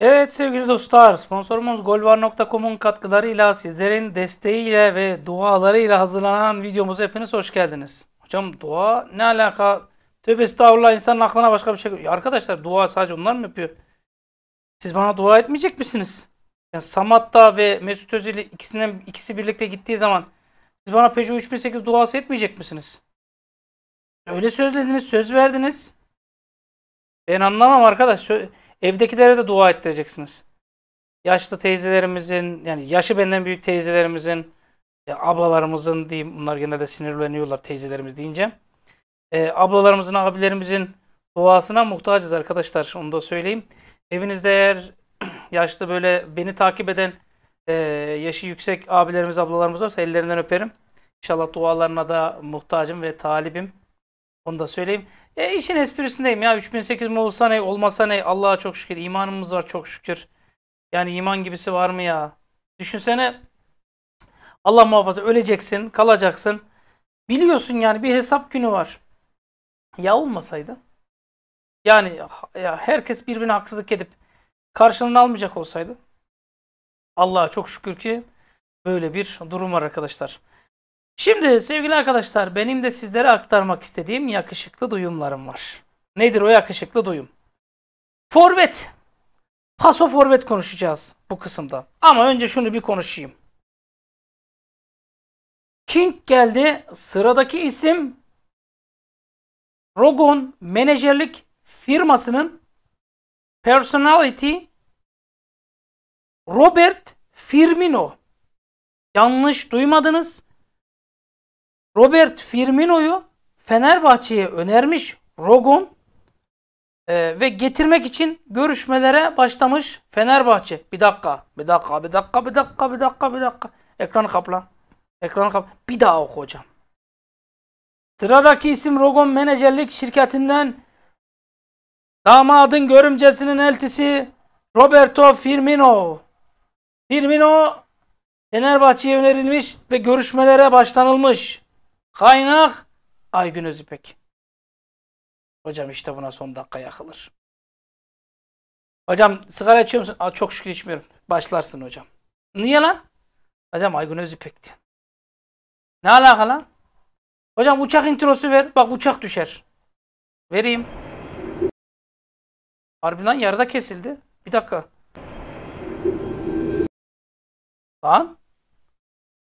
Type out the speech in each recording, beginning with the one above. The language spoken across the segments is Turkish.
Evet sevgili dostlar, sponsorumuz golvar.com'un katkılarıyla, sizlerin desteğiyle ve dualarıyla hazırlanan videomuza hepiniz hoş geldiniz. Hocam dua ne alaka? Tövbe estağfurullah insanın aklına başka bir şey... Arkadaşlar dua sadece onlar mı yapıyor? Siz bana dua etmeyecek misiniz? Yani Samatta ve Mesut Özil ikisinden ikisi birlikte gittiği zaman siz bana Peugeot 3008 duası etmeyecek misiniz? Öyle sözlediniz, söz verdiniz. Ben anlamam arkadaş. Evdekilere de dua ettireceksiniz. Yaşlı teyzelerimizin, yani yaşı benden büyük teyzelerimizin, ya e, ablalarımızın diyeyim, bunlar genelde sinirleniyorlar teyzelerimiz deyince. E, ablalarımızın, abilerimizin duasına muhtacız arkadaşlar. Onu da söyleyeyim. Evinizde eğer yaşlı böyle beni takip eden e, yaşı yüksek abilerimiz, ablalarımız varsa ellerinden öperim. İnşallah dualarına da muhtacım ve talibim. Onu da söyleyeyim. E, işin esprisindeyim ya. 3008 mi olsa ne, olmasa ne? Allah'a çok şükür. imanımız var çok şükür. Yani iman gibisi var mı ya? Düşünsene Allah muhafaza öleceksin, kalacaksın. Biliyorsun yani bir hesap günü var. Ya olmasaydı? Yani ya herkes birbirine haksızlık edip karşılığını almayacak olsaydı Allah'a çok şükür ki böyle bir durum var arkadaşlar. Şimdi sevgili arkadaşlar benim de sizlere aktarmak istediğim yakışıklı duyumlarım var. Nedir o yakışıklı duyum? Forvet. Paso forvet konuşacağız bu kısımda. Ama önce şunu bir konuşayım. King geldi. Sıradaki isim Rogon menajerlik firmasının personality Robert Firmino. Yanlış duymadınız. Robert Firmino'yu Fenerbahçe'ye önermiş Rogon ee, ve getirmek için görüşmelere başlamış Fenerbahçe. Bir dakika, bir dakika, bir dakika, bir dakika, bir dakika, bir dakika. Ekranı kapla. Ekranı kapla. Bir daha oku hocam. Sıradaki isim Rogon Menajerlik Şirketi'nden Damadın görümcesinin eltisi Roberto Firmino. Firmino Fenerbahçe'ye önerilmiş ve görüşmelere başlanılmış. Kaynak Aygün Özüpek. Hocam işte buna son dakika yakılır. Hocam sigara içiyor musun? Aa, çok şükür içmiyorum. Başlarsın hocam. Niye lan? Hocam Aygün Özüpek diyor. Ne alaka lan? Hocam uçak introsu ver. Bak uçak düşer. Vereyim. Harbi lan yarıda kesildi. Bir dakika. Lan.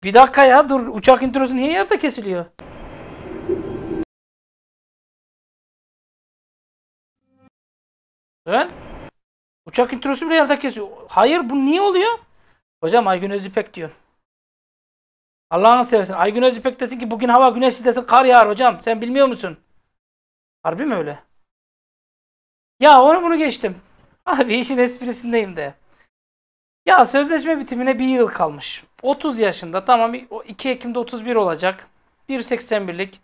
Bir dakika ya dur. Uçak introsu niye yarıda kesiliyor? Evet. Uçak introsu bile yarıda kesiyor. Hayır bu niye oluyor? Hocam Aygün Özipek diyor. Allah'ını seversen. Aygün Özipek desin ki bugün hava güneşli desin kar yağar hocam. Sen bilmiyor musun? Harbi mi öyle? Ya onu bunu geçtim. Abi işin esprisindeyim de. Ya sözleşme bitimine bir yıl kalmış. 30 yaşında tamam 2 Ekim'de 31 olacak. 1.81'lik.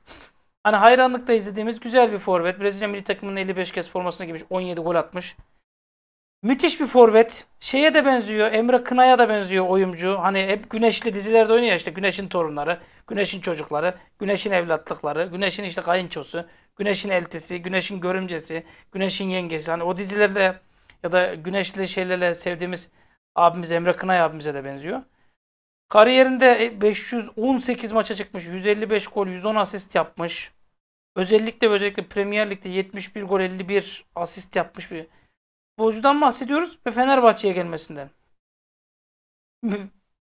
Hani hayranlıkla izlediğimiz güzel bir forvet. Brezilya milli takımının 55 kez formasına girmiş. 17 gol atmış. Müthiş bir forvet. Şeye de benziyor. Emre Kınay'a da benziyor oyuncu. Hani hep Güneşli dizilerde oynuyor işte. Güneş'in torunları, Güneş'in çocukları, Güneş'in evlatlıkları, Güneş'in işte kayınçosu, Güneş'in eltisi, Güneş'in görümcesi, Güneş'in yengesi. Hani o dizilerde ya da Güneşli şeylerle sevdiğimiz abimiz Emre Kınay abimize de benziyor. Kariyerinde 518 e, maça çıkmış. 155 gol, 110 asist yapmış. Özellikle özellikle Premier Lig'de 71 gol, 51 asist yapmış bir futbolcudan bahsediyoruz ve Fenerbahçe'ye gelmesinden.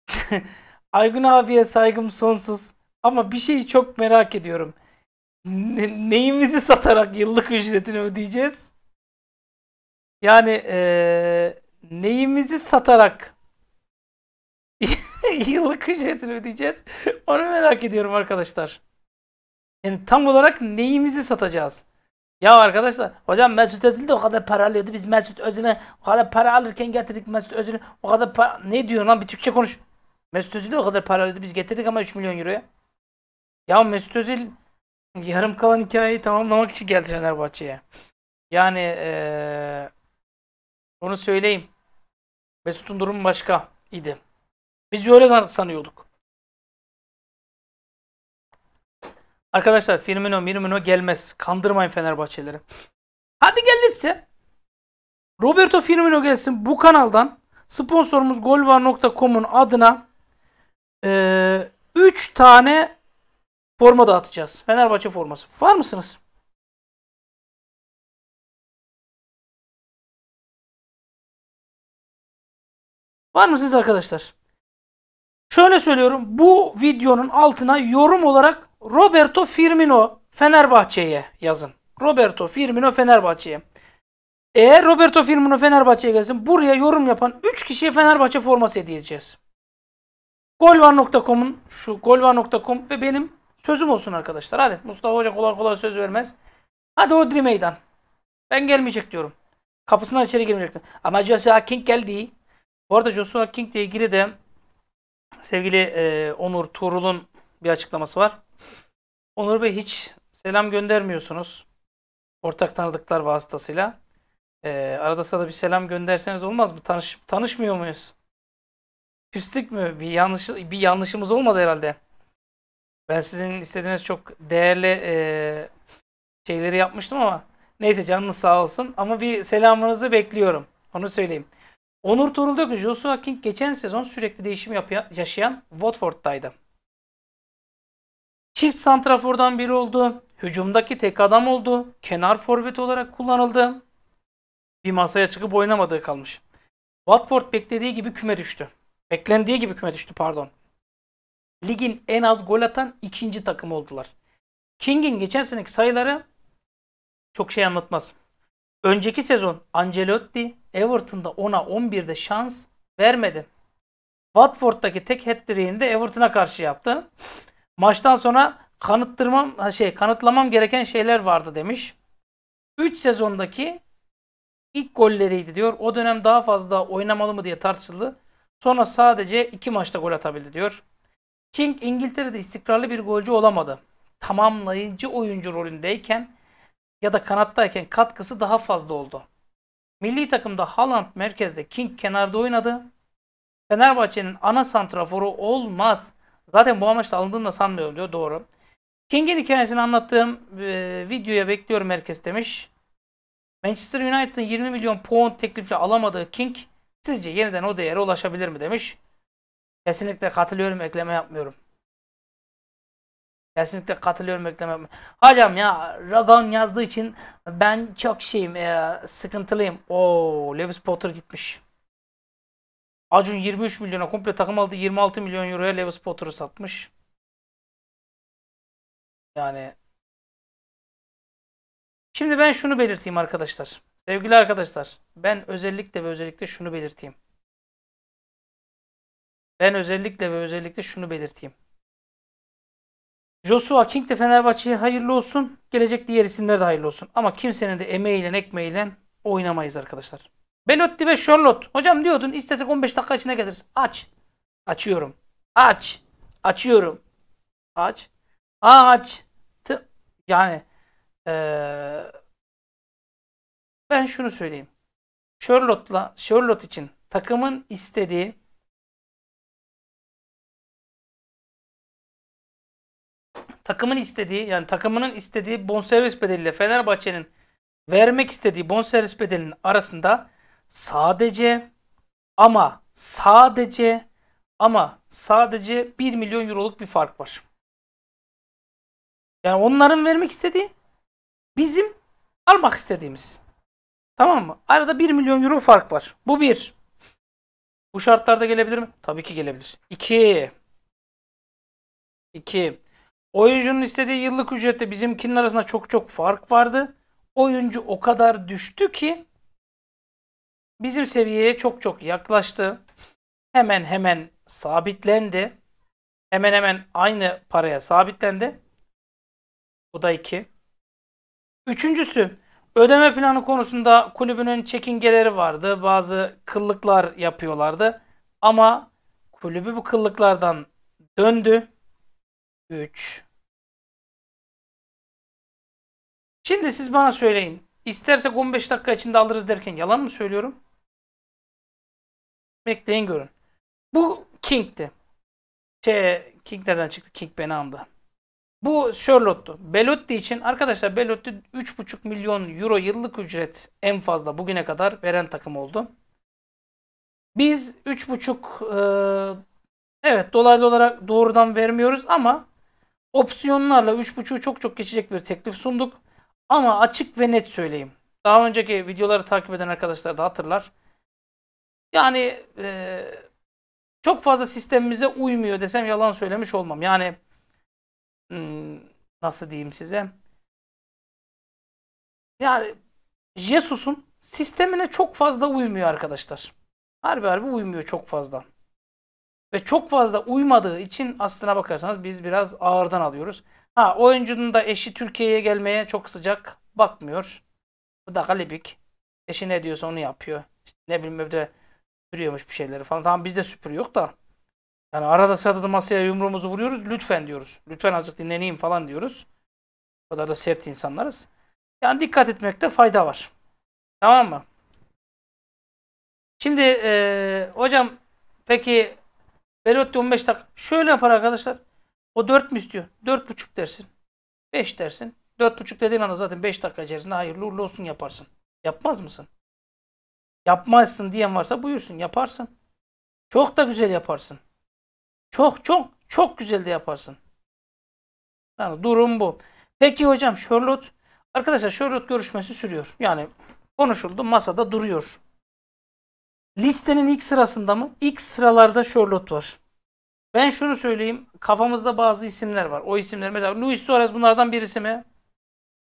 Aygun abiye saygım sonsuz ama bir şeyi çok merak ediyorum. Ne, neyimizi satarak yıllık ücretini ödeyeceğiz? Yani ee, neyimizi satarak yıllık ücretini ödeyeceğiz? Onu merak ediyorum arkadaşlar. Yani tam olarak neyimizi satacağız? Ya arkadaşlar hocam Mesut Özil de o kadar para alıyordu. Biz Mesut Özil'e o kadar para alırken getirdik Mesut Özil'e o kadar para... Ne diyor lan bir Türkçe konuş. Mesut Özil de o kadar para alıyordu. Biz getirdik ama 3 milyon euroya. Ya Mesut Özil yarım kalan hikayeyi tamamlamak için geldi Fenerbahçe'ye. Yani ee, onu söyleyeyim. Mesut'un durumu başka idi. Biz öyle sanıyorduk. Arkadaşlar Firmino Firmino gelmez. Kandırmayın Fenerbahçeleri. Hadi gelirse Roberto Firmino gelsin bu kanaldan sponsorumuz golvar.com'un adına 3 e, üç tane forma dağıtacağız. Fenerbahçe forması. Var mısınız? Var mısınız arkadaşlar? Şöyle söylüyorum. Bu videonun altına yorum olarak Roberto Firmino Fenerbahçe'ye yazın. Roberto Firmino Fenerbahçe'ye. Eğer Roberto Firmino Fenerbahçe'ye gelsin buraya yorum yapan 3 kişiye Fenerbahçe forması hediye edeceğiz. Golvan.com'un şu Golvan.com ve benim sözüm olsun arkadaşlar. Hadi Mustafa Hoca kolay kolay söz vermez. Hadi Odri meydan. Ben gelmeyecek diyorum. Kapısından içeri girmeyecektim. Ama Joshua King geldi. Bu arada Joshua King ile ilgili de sevgili e, Onur Tuğrul'un bir açıklaması var. Onur Bey hiç selam göndermiyorsunuz. Ortak tanıdıklar vasıtasıyla. Ee, arada sırada bir selam gönderseniz olmaz mı? Tanış, tanışmıyor muyuz? Küstük mü? Bir yanlış bir yanlışımız olmadı herhalde. Ben sizin istediğiniz çok değerli e, şeyleri yapmıştım ama neyse canınız sağ olsun. Ama bir selamınızı bekliyorum. Onu söyleyeyim. Onur Torul diyor ki Joshua King geçen sezon sürekli değişim yap yaşayan Watford'daydı. Çift santrafordan biri oldu. Hücumdaki tek adam oldu. Kenar forvet olarak kullanıldı. Bir masaya çıkıp oynamadığı kalmış. Watford beklediği gibi küme düştü. Beklendiği gibi küme düştü pardon. Ligin en az gol atan ikinci takım oldular. King'in geçen seneki sayıları çok şey anlatmaz. Önceki sezon Ancelotti Everton'da 10'a 11'de şans vermedi. Watford'daki tek hat de Everton'a karşı yaptı. Maçtan sonra kanıttırmam şey kanıtlamam gereken şeyler vardı demiş. 3 sezondaki ilk golleriydi diyor. O dönem daha fazla oynamalı mı diye tartışıldı. Sonra sadece 2 maçta gol atabildi diyor. King İngiltere'de istikrarlı bir golcü olamadı. Tamamlayıcı oyuncu rolündeyken ya da kanattayken katkısı daha fazla oldu. Milli takımda Haaland merkezde King kenarda oynadı. Fenerbahçe'nin ana santraforu olmaz Zaten bu amaçla alındığını da sanmıyorum diyor. Doğru. King'in hikayesini anlattığım e, videoya bekliyorum herkes demiş. Manchester United'ın 20 milyon pound teklifle alamadığı King sizce yeniden o değere ulaşabilir mi demiş. Kesinlikle katılıyorum ekleme yapmıyorum. Kesinlikle katılıyorum ekleme yapmıyorum. Hocam ya Ragon yazdığı için ben çok şeyim e, sıkıntılıyım. Oo Lewis Potter gitmiş. Acun 23 milyona komple takım aldı. 26 milyon euroya Lewis Potter'ı satmış. Yani Şimdi ben şunu belirteyim arkadaşlar. Sevgili arkadaşlar, ben özellikle ve özellikle şunu belirteyim. Ben özellikle ve özellikle şunu belirteyim. Joshua King de Fenerbahçe'ye hayırlı olsun. Gelecek diğer isimlere de hayırlı olsun. Ama kimsenin de emeğiyle ekmeğiyle oynamayız arkadaşlar. Belotti ve Charlotte. Hocam diyordun istesek 15 dakika içine geliriz. Aç. Açıyorum. Aç. Açıyorum. Aç. Aç. T yani ee, ben şunu söyleyeyim. Charlotte'la Charlotte için takımın istediği takımın istediği yani takımının istediği bonservis bedeliyle Fenerbahçe'nin vermek istediği bonservis bedelinin arasında sadece ama sadece ama sadece 1 milyon euroluk bir fark var. Yani onların vermek istediği bizim almak istediğimiz. Tamam mı? Arada 1 milyon euro fark var. Bu bir. Bu şartlarda gelebilir mi? Tabii ki gelebilir. 2. 2. Oyuncunun istediği yıllık ücrette bizimkinin arasında çok çok fark vardı. Oyuncu o kadar düştü ki bizim seviyeye çok çok yaklaştı. Hemen hemen sabitlendi. Hemen hemen aynı paraya sabitlendi. Bu da iki. Üçüncüsü ödeme planı konusunda kulübünün çekingeleri vardı. Bazı kıllıklar yapıyorlardı. Ama kulübü bu kıllıklardan döndü. Üç. Şimdi siz bana söyleyin. İstersek 15 dakika içinde alırız derken yalan mı söylüyorum? Bekleyin görün. Bu King'ti. Şey, King nereden çıktı? King beni andı. Bu Sherlocktu. Belotti için arkadaşlar Belotti 3,5 milyon euro yıllık ücret en fazla bugüne kadar veren takım oldu. Biz 3,5 e, evet dolaylı olarak doğrudan vermiyoruz ama opsiyonlarla 3,5'u çok çok geçecek bir teklif sunduk. Ama açık ve net söyleyeyim. Daha önceki videoları takip eden arkadaşlar da hatırlar. Yani e, çok fazla sistemimize uymuyor desem yalan söylemiş olmam. Yani hmm, nasıl diyeyim size? Yani Jesus'un sistemine çok fazla uymuyor arkadaşlar. Harbi harbi uymuyor çok fazla. Ve çok fazla uymadığı için aslına bakarsanız biz biraz ağırdan alıyoruz. Ha oyuncunun da eşi Türkiye'ye gelmeye çok sıcak bakmıyor. Bu da galibik. Eşi ne diyorsa onu yapıyor. İşte ne bileyim bir de süpürüyormuş bir şeyleri falan. Tamam bizde süpürü yok da. Yani arada sırada masaya yumruğumuzu vuruyoruz. Lütfen diyoruz. Lütfen azıcık dinleneyim falan diyoruz. O kadar da sert insanlarız. Yani dikkat etmekte fayda var. Tamam mı? Şimdi e, hocam peki Velotti 15 dakika. Şöyle yapar arkadaşlar. O 4 mü istiyor? 4,5 dersin. 5 dersin. 4,5 dediğin anda zaten 5 dakika içerisinde hayırlı uğurlu olsun yaparsın. Yapmaz mısın? Yapmazsın diyen varsa buyursun yaparsın. Çok da güzel yaparsın. Çok çok çok güzel de yaparsın. Yani durum bu. Peki hocam Charlotte arkadaşlar Charlotte görüşmesi sürüyor. Yani konuşuldu masada duruyor. Listenin ilk sırasında mı? İlk sıralarda Charlotte var. Ben şunu söyleyeyim. Kafamızda bazı isimler var. O isimler mesela Luis Suarez bunlardan birisi mi?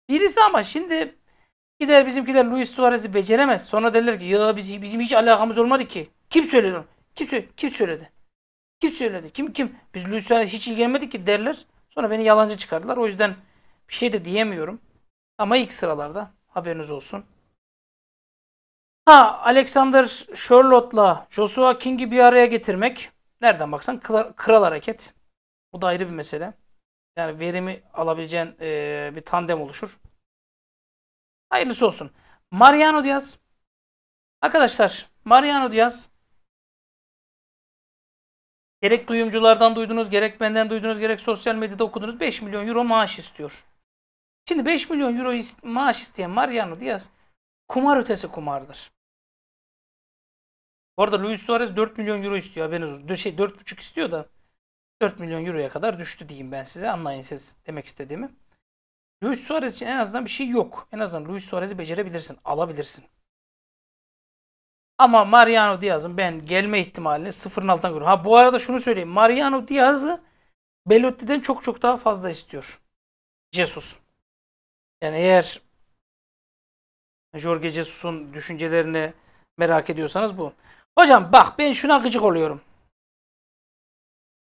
Birisi ama şimdi Gider bizimkiler Luis Suarez'i beceremez. Sonra derler ki ya biz, bizim hiç alakamız olmadı ki. Kim söyledi Kim, kim söyledi? Kim söyledi? Kim kim? Biz Luis Suarez hiç ilgilenmedik ki derler. Sonra beni yalancı çıkardılar. O yüzden bir şey de diyemiyorum. Ama ilk sıralarda haberiniz olsun. Ha Alexander Charlotte'la Joshua King'i bir araya getirmek nereden baksan kral, kral hareket. Bu da ayrı bir mesele. Yani verimi alabileceğin e, bir tandem oluşur. Hayırlısı olsun. Mariano Diaz. Arkadaşlar Mariano Diaz gerek duyumculardan duydunuz, gerek benden duydunuz, gerek sosyal medyada okudunuz 5 milyon euro maaş istiyor. Şimdi 5 milyon euro maaş isteyen Mariano Diaz kumar ötesi kumardır. Bu arada Luis Suarez 4 milyon euro istiyor haberiniz olsun. Şey, 4,5 istiyor da 4 milyon euroya kadar düştü diyeyim ben size anlayın siz demek istediğimi. Luis Suarez için en azından bir şey yok. En azından Luis Suarez'i becerebilirsin, alabilirsin. Ama Mariano Diaz'ın ben gelme ihtimalini sıfırın altından görüyorum. Ha bu arada şunu söyleyeyim. Mariano Diaz'ı Belotti'den çok çok daha fazla istiyor. Jesus. Yani eğer Jorge Jesus'un düşüncelerini merak ediyorsanız bu. Hocam bak ben şuna gıcık oluyorum.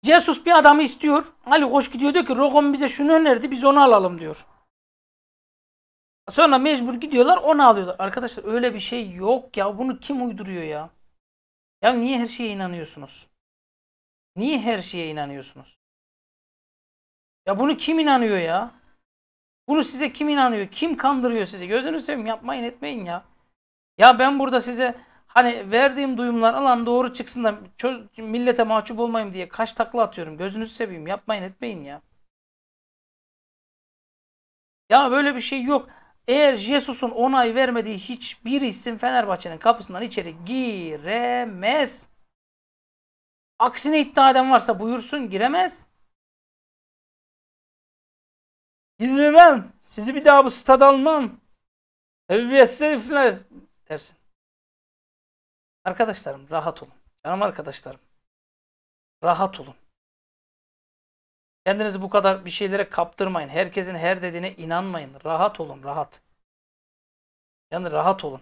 Jesus bir adamı istiyor. Ali Koç gidiyor diyor ki Rogon bize şunu önerdi biz onu alalım diyor. Sonra mecbur gidiyorlar onu alıyorlar. Arkadaşlar öyle bir şey yok ya. Bunu kim uyduruyor ya? Ya niye her şeye inanıyorsunuz? Niye her şeye inanıyorsunuz? Ya bunu kim inanıyor ya? Bunu size kim inanıyor? Kim kandırıyor sizi? Gözünü seveyim yapmayın etmeyin ya. Ya ben burada size hani verdiğim duyumlar alan doğru çıksın da millete mahcup olmayayım diye kaç takla atıyorum. Gözünüzü seveyim yapmayın etmeyin ya. Ya böyle bir şey yok. Eğer Jesus'un onay vermediği hiçbir isim Fenerbahçe'nin kapısından içeri giremez. Aksini iddia eden varsa buyursun giremez. Girmem. Sizi bir daha bu stada almam. Evviyetsel herifler dersin. Arkadaşlarım rahat olun. Canım arkadaşlarım. Rahat olun. Kendinizi bu kadar bir şeylere kaptırmayın. Herkesin her dediğine inanmayın. Rahat olun, rahat. Yani rahat olun.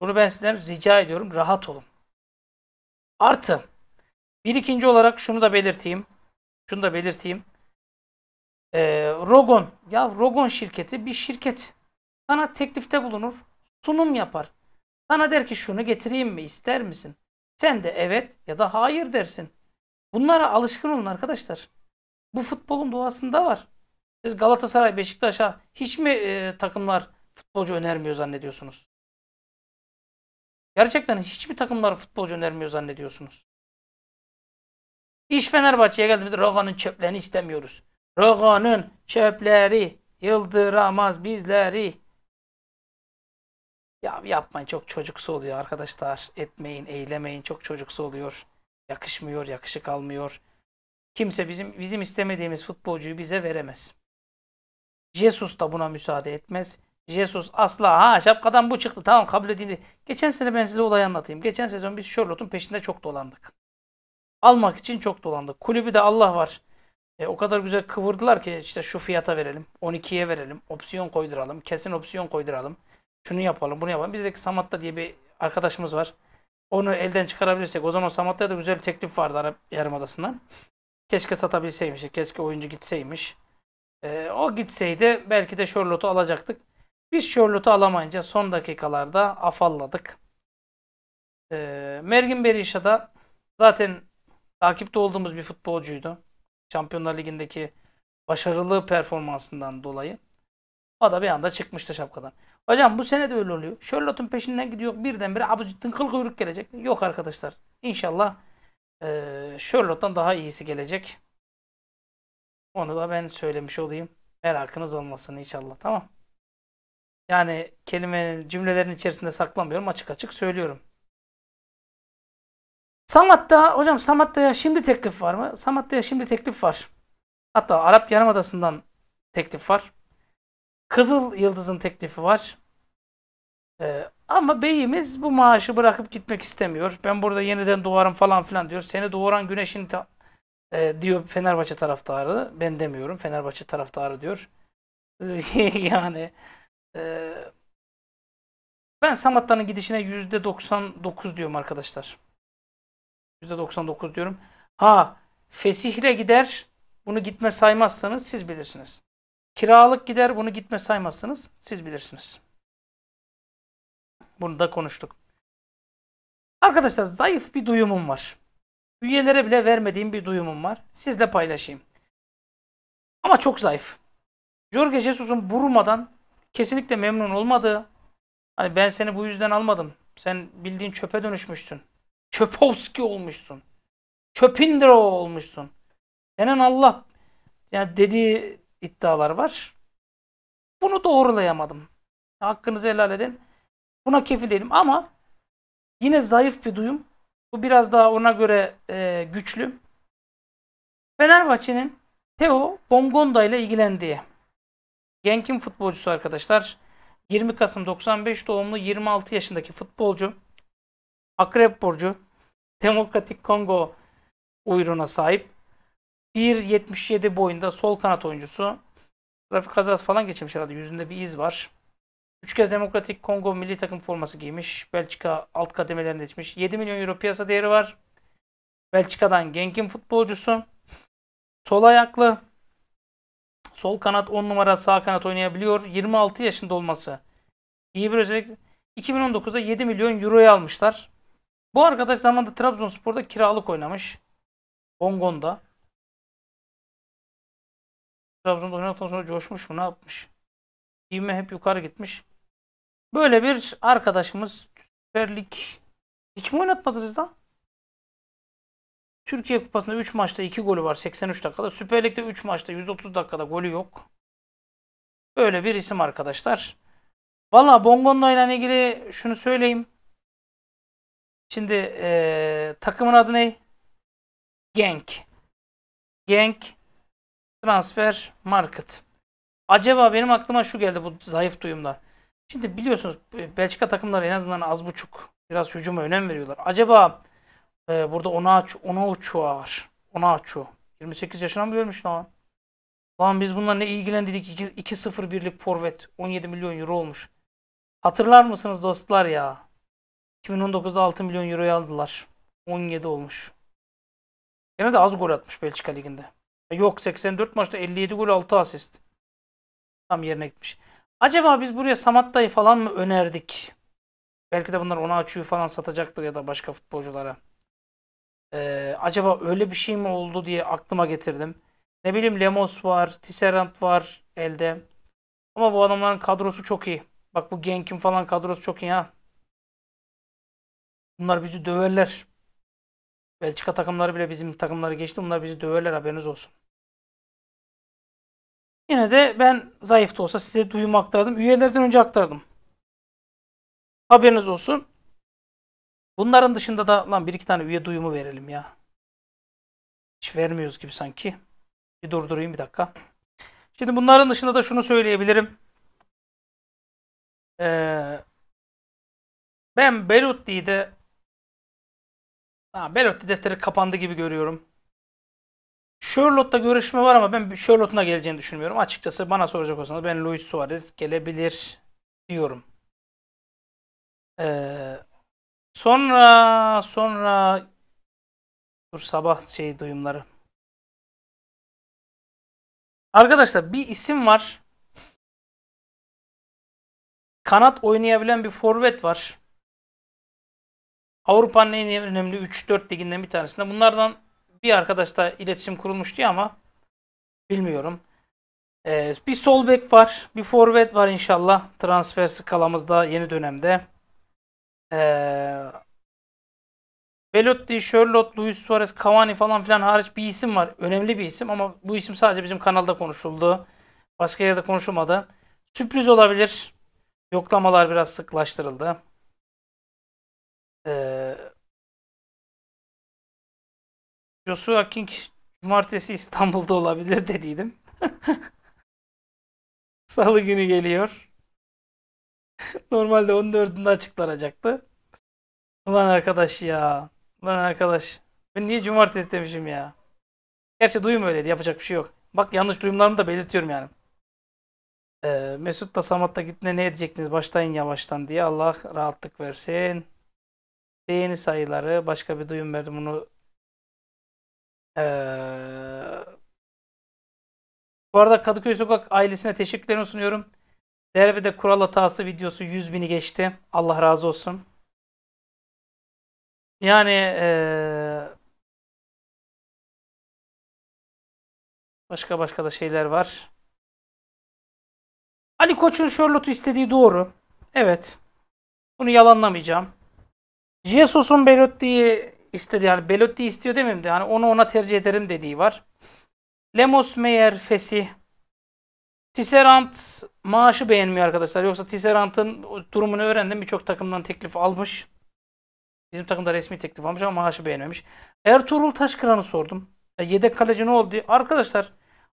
Bunu ben sizden rica ediyorum. Rahat olun. Artı bir ikinci olarak şunu da belirteyim. Şunu da belirteyim. Ee, Rogon. Ya Rogon şirketi bir şirket. Sana teklifte bulunur. Sunum yapar. Sana der ki şunu getireyim mi? ister misin? Sen de evet ya da hayır dersin. Bunlara alışkın olun arkadaşlar. Bu futbolun doğasında var. Siz Galatasaray, Beşiktaş'a hiç mi e, takımlar futbolcu önermiyor zannediyorsunuz? Gerçekten hiç mi takımlar futbolcu önermiyor zannediyorsunuz? İş Fenerbahçe'ye geldiğimizde Roga'nın çöplerini istemiyoruz. Roga'nın çöpleri yıldıramaz bizleri. Ya yapmayın çok çocuksu oluyor arkadaşlar. Etmeyin, eylemeyin çok çocuksu oluyor. Yakışmıyor, yakışık almıyor. Kimse bizim bizim istemediğimiz futbolcuyu bize veremez. Jesus da buna müsaade etmez. Jesus asla ha şapkadan bu çıktı tamam kabul edildi. Geçen sene ben size olayı anlatayım. Geçen sezon biz Charlotte'un peşinde çok dolandık. Almak için çok dolandık. Kulübü de Allah var. E, o kadar güzel kıvırdılar ki işte şu fiyata verelim, 12'ye verelim, opsiyon koyduralım, kesin opsiyon koyduralım şunu yapalım, bunu yapalım. Bizdeki Samatta diye bir arkadaşımız var. Onu elden çıkarabilirsek. O zaman Samatta'ya da güzel bir teklif vardı Arap Yarımadası'ndan. Keşke satabilseymiş. Keşke oyuncu gitseymiş. Ee, o gitseydi belki de Charlotte'u alacaktık. Biz Charlotte'u alamayınca son dakikalarda afalladık. Ee, Mergin Berisha da zaten takipte olduğumuz bir futbolcuydu. Şampiyonlar Ligi'ndeki başarılı performansından dolayı. O da bir anda çıkmıştı şapkadan. Hocam bu sene de öyle oluyor. Charlotte'un peşinden gidiyor. Birdenbire Abuzittin kıl kuyruk gelecek. Yok arkadaşlar. İnşallah e, Charlotte'dan daha iyisi gelecek. Onu da ben söylemiş olayım. Merakınız olmasın inşallah. Tamam. Yani kelimenin cümlelerin içerisinde saklamıyorum. Açık açık söylüyorum. Samat'ta hocam Samatta'ya şimdi teklif var mı? Samatta'ya şimdi teklif var. Hatta Arap Yarımadası'ndan teklif var. Kızıl Yıldız'ın teklifi var. Ee, ama beyimiz bu maaşı bırakıp gitmek istemiyor. Ben burada yeniden doğarım falan filan diyor. Seni doğuran güneşin e, diyor Fenerbahçe taraftarı. Ben demiyorum. Fenerbahçe taraftarı diyor. yani e, ben Samatta'nın gidişine %99 diyorum arkadaşlar. %99 diyorum. Ha Fesih'le gider bunu gitme saymazsanız siz bilirsiniz. Kiralık gider bunu gitme saymazsınız. Siz bilirsiniz. Bunu da konuştuk. Arkadaşlar zayıf bir duyumum var. Üyelere bile vermediğim bir duyumum var. Sizle paylaşayım. Ama çok zayıf. Jorge Jesus'un Burma'dan kesinlikle memnun olmadığı, hani ben seni bu yüzden almadım. Sen bildiğin çöpe dönüşmüşsün. Çöpovski olmuşsun. Çöpindro olmuşsun. Denen Allah yani dediği iddialar var. Bunu doğrulayamadım. Hakkınızı helal edin. Buna kefil değilim ama yine zayıf bir duyum. Bu biraz daha ona göre e, güçlü. Fenerbahçe'nin Teo Bongonda ile ilgilendiği. Genkin futbolcusu arkadaşlar. 20 Kasım 95 doğumlu 26 yaşındaki futbolcu. Akrep Burcu. Demokratik Kongo uyruğuna sahip. 1.77 boyunda sol kanat oyuncusu. Trafik kazası falan geçirmiş herhalde. Yüzünde bir iz var. 3 kez Demokratik Kongo milli takım forması giymiş. Belçika alt kademelerine geçmiş. 7 milyon euro piyasa değeri var. Belçika'dan Genk'in futbolcusu. Sol ayaklı. Sol kanat 10 numara sağ kanat oynayabiliyor. 26 yaşında olması. İyi bir özellik. 2019'da 7 milyon euroya almışlar. Bu arkadaş zamanında Trabzonspor'da kiralık oynamış. Bongon'da. Trabzon'da oynadıktan sonra coşmuş mu ne yapmış? İvme hep yukarı gitmiş. Böyle bir arkadaşımız Süper Lig hiç mi oynatmadınız lan? Türkiye Kupası'nda 3 maçta 2 golü var 83 dakikada. Süper Lig'de 3 maçta 130 dakikada golü yok. Böyle bir isim arkadaşlar. Valla Bongon'la ile ilgili şunu söyleyeyim. Şimdi ee, takımın adı ne? Genk. Genk Transfer market. Acaba benim aklıma şu geldi bu zayıf duyumda. Şimdi biliyorsunuz e, Belçika takımları en azından az buçuk biraz hücuma önem veriyorlar. Acaba e, burada Onaçu, Onaçu var. Onaçu. 28 yaşına mı görmüş lan? Lan biz bununla ne ilgilendik? 2-0 birlik forvet. 17 milyon euro olmuş. Hatırlar mısınız dostlar ya? 2019'da 6 milyon euroya aldılar. 17 olmuş. Yine de az gol atmış Belçika Ligi'nde. Yok 84 maçta 57 gol 6 asist. Tam yerine gitmiş. Acaba biz buraya Samat dayı falan mı önerdik? Belki de bunlar ona açıyor falan satacaktır ya da başka futbolculara. Ee, acaba öyle bir şey mi oldu diye aklıma getirdim. Ne bileyim Lemos var, Tisserand var elde. Ama bu adamların kadrosu çok iyi. Bak bu Genk'in falan kadrosu çok iyi ha. Bunlar bizi döverler. Belçika takımları bile bizim takımları geçti. Bunlar bizi döverler haberiniz olsun. Yine de ben zayıf da olsa size duyumu aktardım. Üyelerden önce aktardım. Haberiniz olsun. Bunların dışında da lan bir iki tane üye duyumu verelim ya. Hiç vermiyoruz gibi sanki. Bir durdurayım bir dakika. Şimdi bunların dışında da şunu söyleyebilirim. Ee, ben Belotti'yi de Ha, Belotti defteri kapandı gibi görüyorum. Charlotte'la görüşme var ama ben Charlotte'un geleceğini düşünmüyorum. Açıkçası bana soracak olsanız ben Luis Suarez gelebilir diyorum. Ee, sonra sonra dur sabah şey duyumları. Arkadaşlar bir isim var. Kanat oynayabilen bir forvet var. Avrupa'nın en önemli 3-4 liginden bir tanesinde. Bunlardan bir arkadaşla iletişim kurulmuş diye ama bilmiyorum. Ee, bir sol bek var. Bir forvet var inşallah. Transfer skalamızda yeni dönemde. Ee, Belotti, Sherlock, Luis Suarez, Cavani falan filan hariç bir isim var. Önemli bir isim ama bu isim sadece bizim kanalda konuşuldu. Başka yerde konuşulmadı. Sürpriz olabilir. Yoklamalar biraz sıklaştırıldı. Joshua King cumartesi İstanbul'da olabilir dediydim. Salı günü geliyor. Normalde 14'ünde açıklanacaktı. Ulan arkadaş ya. Ulan arkadaş. Ben niye cumartesi demişim ya. Gerçi duyum öyleydi. Yapacak bir şey yok. Bak yanlış duyumlarımı da belirtiyorum yani. Ee, Mesut da Samat da gittiğinde ne edecektiniz? Başlayın yavaştan diye. Allah rahatlık versin. Beğeni sayıları. Başka bir duyum verdim. Bunu ee, bu arada Kadıköy Sokak ailesine teşekkürlerimi sunuyorum. Derbede kural hatası videosu 100 bini geçti. Allah razı olsun. Yani ee, başka başka da şeyler var. Ali Koç'un Charlotte'u istediği doğru. Evet. Bunu yalanlamayacağım. Jesus'un Belotti'yi istedi. Yani Belotti istiyor demeyeyim de. Hani onu ona tercih ederim dediği var. Lemos Meyer Fesi, Tisserand maaşı beğenmiyor arkadaşlar. Yoksa Tisserand'ın durumunu öğrendim. Birçok takımdan teklif almış. Bizim takımda resmi teklif almış ama maaşı beğenmemiş. Ertuğrul Taşkıran'ı sordum. E, yedek kaleci ne oldu Arkadaşlar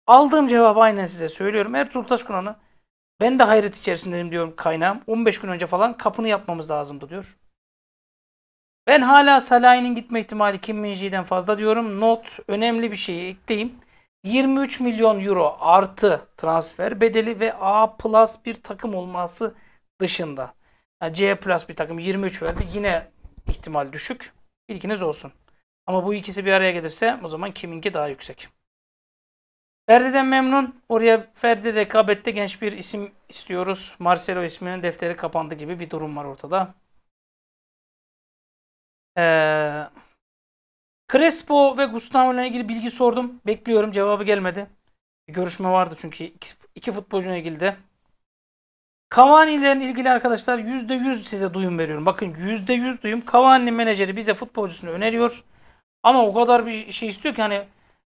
aldığım cevabı aynen size söylüyorum. Ertuğrul Taşkıran'ı ben de hayret içerisindeyim diyorum kaynağım. 15 gün önce falan kapını yapmamız lazımdı diyor. Ben hala Salah'ın gitme ihtimali Kim Minji'den fazla diyorum. Not önemli bir şey ekleyeyim. 23 milyon euro artı transfer bedeli ve A plus bir takım olması dışında. Yani C plus bir takım 23 verdi. Yine ihtimal düşük. Bilginiz olsun. Ama bu ikisi bir araya gelirse o zaman kiminki daha yüksek. Ferdi'den memnun. Oraya Ferdi rekabette genç bir isim istiyoruz. Marcelo isminin defteri kapandı gibi bir durum var ortada. Ee, Crespo ve Gustavo ile ilgili bilgi sordum. Bekliyorum. Cevabı gelmedi. Bir görüşme vardı çünkü iki, iki futbolcuyla ilgili de. Cavani ile ilgili arkadaşlar %100 size duyum veriyorum. Bakın %100 duyum. Cavani menajeri bize futbolcusunu öneriyor. Ama o kadar bir şey istiyor ki hani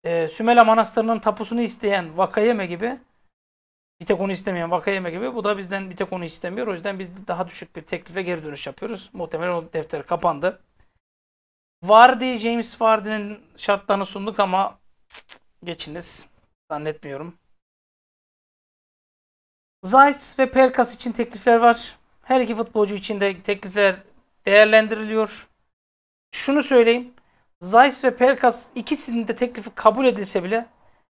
e, Sümela Manastırı'nın tapusunu isteyen Vakayeme gibi bir tek onu istemeyen Vakayeme gibi bu da bizden bir tek onu istemiyor. O yüzden biz daha düşük bir teklife geri dönüş yapıyoruz. Muhtemelen o defter kapandı. Vardy, James Vardy'nin şartlarını sunduk ama geçiniz. Zannetmiyorum. Zayt ve Pelkas için teklifler var. Her iki futbolcu için de teklifler değerlendiriliyor. Şunu söyleyeyim. Zayt ve Pelkas ikisinin de teklifi kabul edilse bile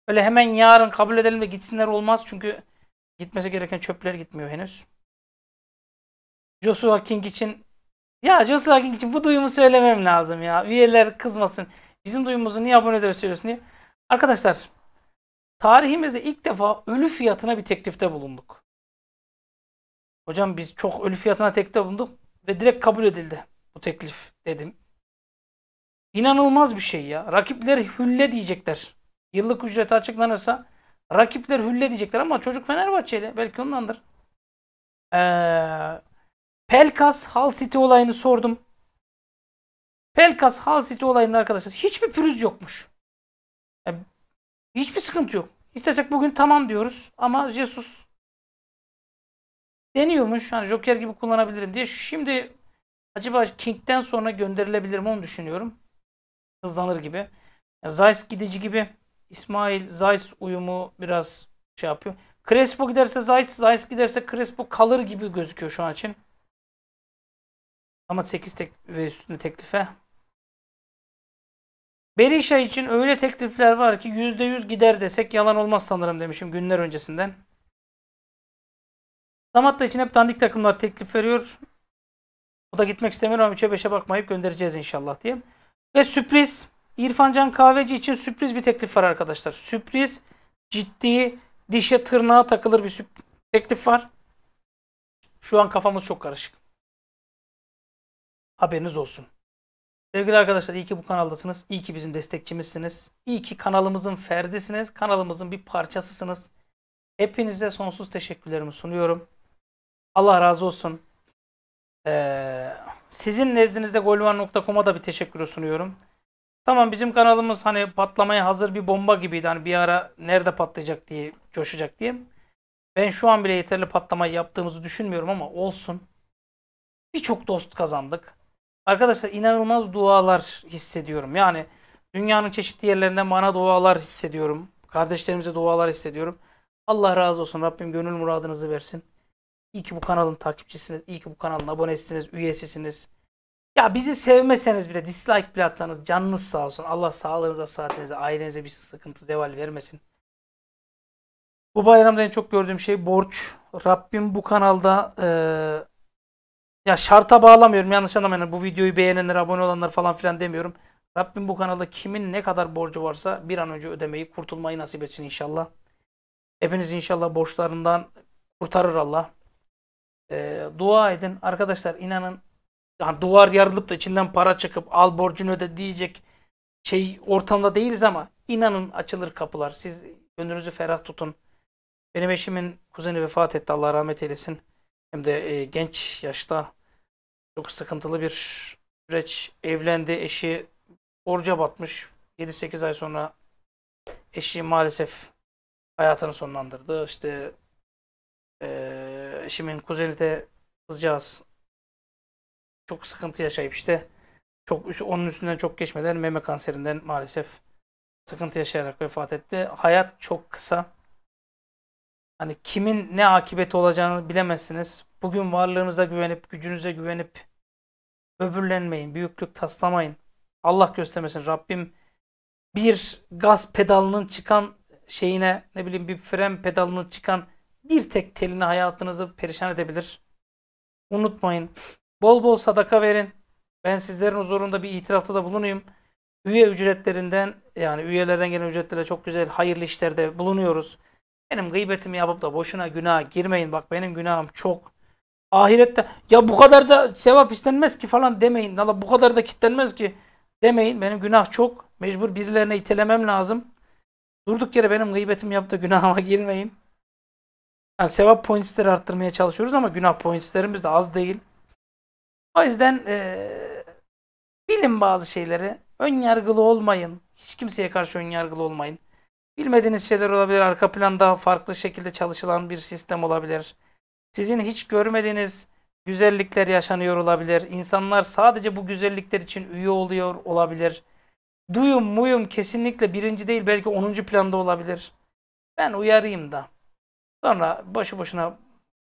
öyle hemen yarın kabul edelim de gitsinler olmaz. Çünkü gitmesi gereken çöpler gitmiyor henüz. Joshua King için ya Joshua King için bu duyumu söylemem lazım ya. Üyeler kızmasın. Bizim duyumuzu niye abonelere söylüyorsun diye. Arkadaşlar tarihimizde ilk defa ölü fiyatına bir teklifte bulunduk. Hocam biz çok ölü fiyatına teklifte bulunduk ve direkt kabul edildi bu teklif dedim. İnanılmaz bir şey ya. Rakipler hülle diyecekler. Yıllık ücreti açıklanırsa rakipler hülle diyecekler ama çocuk Fenerbahçeli. Belki ondandır. Eee Pelkas Hull City olayını sordum. Pelkas Hull City olayında arkadaşlar hiçbir pürüz yokmuş. Yani hiçbir sıkıntı yok. İstesek bugün tamam diyoruz ama Jesus deniyormuş. Hani Joker gibi kullanabilirim diye. Şimdi acaba King'den sonra gönderilebilir mi onu düşünüyorum. Hızlanır gibi. Yani Zeiss gidici gibi. İsmail Zeiss uyumu biraz şey yapıyor. Crespo giderse Zeiss, Zeiss giderse Crespo kalır gibi gözüküyor şu an için. Ama 8 tek ve üstünde teklife. Berisha için öyle teklifler var ki %100 gider desek yalan olmaz sanırım demişim günler öncesinden. Samat da için hep dandik takımlar teklif veriyor. O da gitmek istemiyor ama 3'e 5'e bakmayıp göndereceğiz inşallah diye. Ve sürpriz İrfancan Kahveci için sürpriz bir teklif var arkadaşlar. Sürpriz ciddi dişe tırnağa takılır bir teklif var. Şu an kafamız çok karışık. Haberiniz olsun. Sevgili arkadaşlar iyi ki bu kanaldasınız. İyi ki bizim destekçimizsiniz. İyi ki kanalımızın ferdisiniz. Kanalımızın bir parçasısınız. Hepinize sonsuz teşekkürlerimi sunuyorum. Allah razı olsun. Ee, sizin nezdinizde golvan.com'a da bir teşekkür sunuyorum. Tamam bizim kanalımız hani patlamaya hazır bir bomba gibiydi. Hani bir ara nerede patlayacak diye, coşacak diye. Ben şu an bile yeterli patlamayı yaptığımızı düşünmüyorum ama olsun. Birçok dost kazandık. Arkadaşlar inanılmaz dualar hissediyorum. Yani dünyanın çeşitli yerlerinden bana dualar hissediyorum. Kardeşlerimize dualar hissediyorum. Allah razı olsun. Rabbim gönül muradınızı versin. İyi ki bu kanalın takipçisiniz. İyi ki bu kanalın abonesiniz, üyesisiniz. Ya bizi sevmeseniz bile dislike bile atsanız canınız sağ olsun. Allah sağlığınıza, saatinize, ailenize bir sıkıntı, zeval vermesin. Bu bayramda en çok gördüğüm şey borç. Rabbim bu kanalda e, ya şarta bağlamıyorum yanlış anlamayın. Bu videoyu beğenenler, abone olanlar falan filan demiyorum. Rabbim bu kanalda kimin ne kadar borcu varsa bir an önce ödemeyi, kurtulmayı nasip etsin inşallah. Hepiniz inşallah borçlarından kurtarır Allah. Ee, dua edin. Arkadaşlar inanın yani duvar yarılıp da içinden para çıkıp al borcunu öde diyecek şey ortamda değiliz ama inanın açılır kapılar. Siz gönlünüzü ferah tutun. Benim eşimin kuzeni vefat etti Allah rahmet eylesin hem de e, genç yaşta çok sıkıntılı bir süreç. Evlendi, eşi borca batmış. 7-8 ay sonra eşi maalesef hayatını sonlandırdı. İşte e, eşimin kuzeni de kızcağız çok sıkıntı yaşayıp işte çok onun üstünden çok geçmeden meme kanserinden maalesef sıkıntı yaşayarak vefat etti. Hayat çok kısa. Hani kimin ne akıbeti olacağını bilemezsiniz. Bugün varlığınıza güvenip, gücünüze güvenip öbürlenmeyin, büyüklük taslamayın. Allah göstermesin Rabbim bir gaz pedalının çıkan şeyine ne bileyim bir fren pedalının çıkan bir tek teline hayatınızı perişan edebilir. Unutmayın. Bol bol sadaka verin. Ben sizlerin huzurunda bir itirafta da bulunayım. Üye ücretlerinden yani üyelerden gelen ücretlerle çok güzel hayırlı işlerde bulunuyoruz. Benim gıybetimi yapıp da boşuna günaha girmeyin. Bak benim günahım çok. Ahirette ya bu kadar da sevap istenmez ki falan demeyin. Allah bu kadar da kitlenmez ki demeyin. Benim günah çok. Mecbur birilerine itelemem lazım. Durduk yere benim yapıp da günahıma girmeyin. Yani sevap pointsleri arttırmaya çalışıyoruz ama günah pointslerimiz de az değil. O yüzden ee, bilin bazı şeyleri. Ön yargılı olmayın. Hiç kimseye karşı ön yargılı olmayın. Bilmediğiniz şeyler olabilir. Arka planda farklı şekilde çalışılan bir sistem olabilir. Sizin hiç görmediğiniz güzellikler yaşanıyor olabilir. İnsanlar sadece bu güzellikler için üye oluyor olabilir. Duyum muyum kesinlikle birinci değil belki onuncu planda olabilir. Ben uyarayım da. Sonra boşu boşuna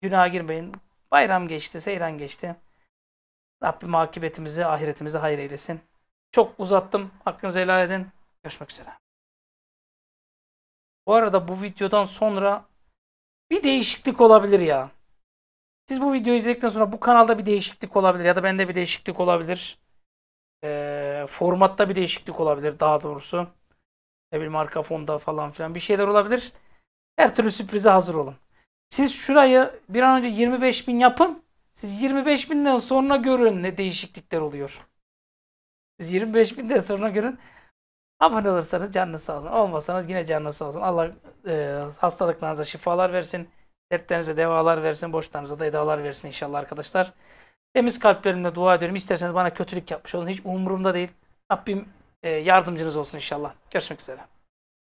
günaha girmeyin. Bayram geçti, seyran geçti. Rabbim akıbetimizi, ahiretimizi hayır eylesin. Çok uzattım. Hakkınızı helal edin. Görüşmek üzere. Bu arada bu videodan sonra bir değişiklik olabilir ya. Siz bu videoyu izledikten sonra bu kanalda bir değişiklik olabilir ya da bende bir değişiklik olabilir. Ee, formatta bir değişiklik olabilir daha doğrusu. Ne bileyim arka fonda falan filan bir şeyler olabilir. Her türlü sürprize hazır olun. Siz şurayı bir an önce 25 bin yapın. Siz 25 binden sonra görün ne değişiklikler oluyor. Siz 25 binden sonra görün. Abone olursanız canınız sağ olsun. Olmasanız yine canınız sağ olsun. Allah e, hastalıklarınıza şifalar versin. Dertlerinize devalar versin. Borçlarınıza da edalar versin inşallah arkadaşlar. Temiz kalplerimle dua ediyorum. İsterseniz bana kötülük yapmış olun. Hiç umurumda değil. Rabbim e, yardımcınız olsun inşallah. Görüşmek üzere.